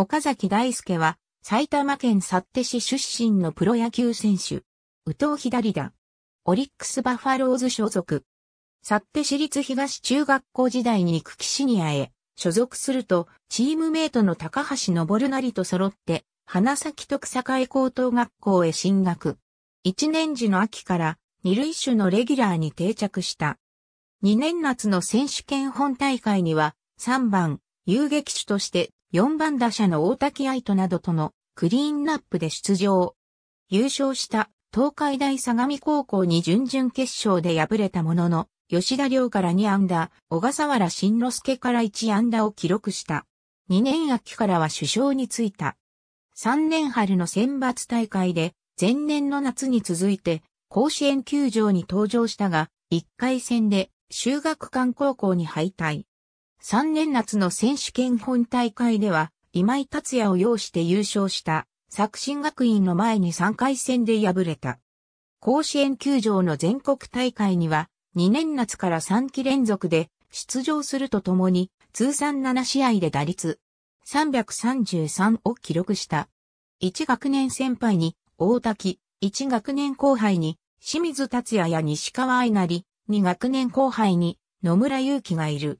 岡崎大輔は埼玉県幸手市出身のプロ野球選手。宇藤左打。オリックスバファローズ所属。幸手市立東中学校時代に久喜シニアへ所属すると、チームメイトの高橋昇成と揃って、花咲徳栄高等学校へ進学。一年時の秋から二塁手のレギュラーに定着した。二年夏の選手権本大会には三番遊撃手として4番打者の大滝愛斗などとのクリーンナップで出場。優勝した東海大相模高校に準々決勝で敗れたものの、吉田亮から2安打、小笠原慎之介から1安打を記録した。2年秋からは首相に就いた。3年春の選抜大会で、前年の夏に続いて、甲子園球場に登場したが、1回戦で、修学館高校に敗退。3年夏の選手権本大会では、今井達也を擁して優勝した作新学院の前に3回戦で敗れた。甲子園球場の全国大会には、2年夏から3期連続で出場するとともに、通算7試合で打率333を記録した。1学年先輩に大滝、1学年後輩に清水達也や西川愛なり、2学年後輩に野村祐希がいる。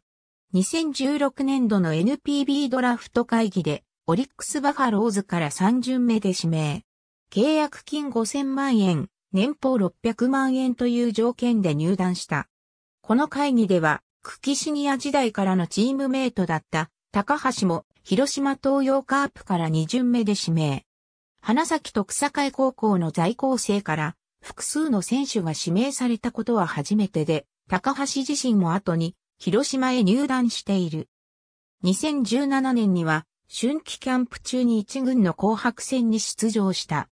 2016年度の NPB ドラフト会議で、オリックスバファローズから3巡目で指名。契約金5000万円、年俸600万円という条件で入団した。この会議では、クキシニア時代からのチームメイトだった高橋も広島東洋カープから2巡目で指名。花と徳栄高校の在校生から複数の選手が指名されたことは初めてで、高橋自身も後に広島へ入団している。2017年には、春季キャンプ中に一軍の紅白戦に出場した。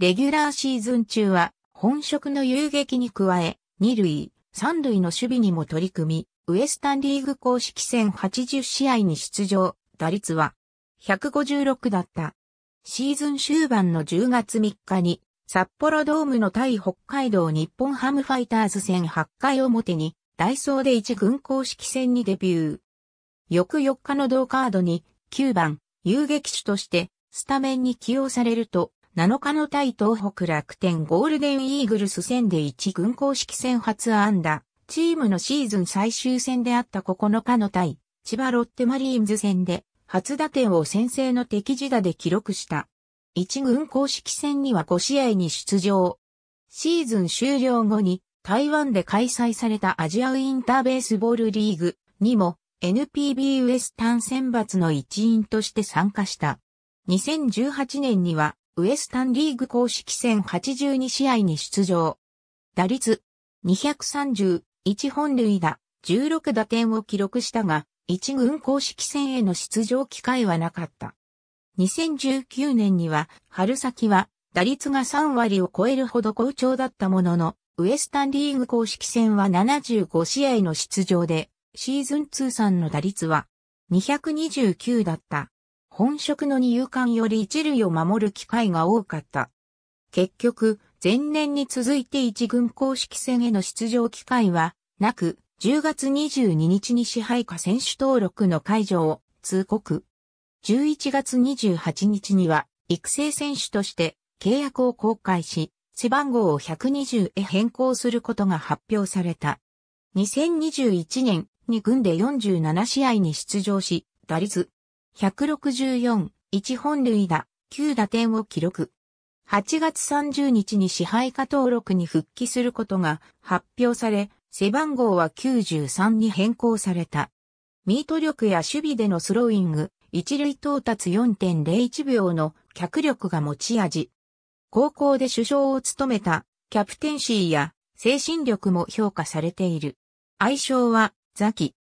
レギュラーシーズン中は、本職の遊撃に加え、二塁、三塁の守備にも取り組み、ウエスタンリーグ公式戦80試合に出場、打率は156だった。シーズン終盤の10月3日に、札幌ドームの対北海道日本ハムファイターズ戦8回表に、ダイソーで一軍公式戦にデビュー。翌4日の同カードに9番、遊撃手としてスタメンに起用されると、7日の対東北楽天ゴールデンイーグルス戦で1軍公式戦初安打、チームのシーズン最終戦であった9日の対、千葉ロッテマリーンズ戦で、初打点を先制の敵地打で記録した。1軍公式戦には5試合に出場。シーズン終了後に台湾で開催されたアジアインターベースボールリーグにも NPB ウエスタン選抜の一員として参加した。2018年にはウエスタンリーグ公式戦82試合に出場。打率231本塁打16打点を記録したが、一軍公式戦への出場機会はなかった。2019年には春先は打率が3割を超えるほど好調だったものの、ウエスタンリーグ公式戦は75試合の出場で、シーズン通算の打率は229だった。本職の二遊間より一塁を守る機会が多かった。結局、前年に続いて一軍公式戦への出場機会はなく、10月22日に支配下選手登録の解除を通告。11月28日には育成選手として契約を公開し、背番号を120へ変更することが発表された。2021年に軍で47試合に出場し、打率164、1本塁打、9打点を記録。8月30日に支配下登録に復帰することが発表され、背番号は93に変更された。ミート力や守備でのスローイング、一塁到達4.01秒の脚力が持ち味。高校で首相を務めたキャプテンシーや精神力も評価されている。愛称はザキ。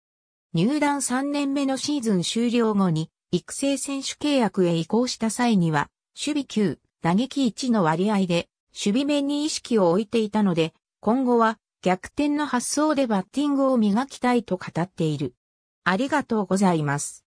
入団3年目のシーズン終了後に育成選手契約へ移行した際には守備級、打撃1の割合で守備面に意識を置いていたので今後は逆転の発想でバッティングを磨きたいと語っている。ありがとうございます。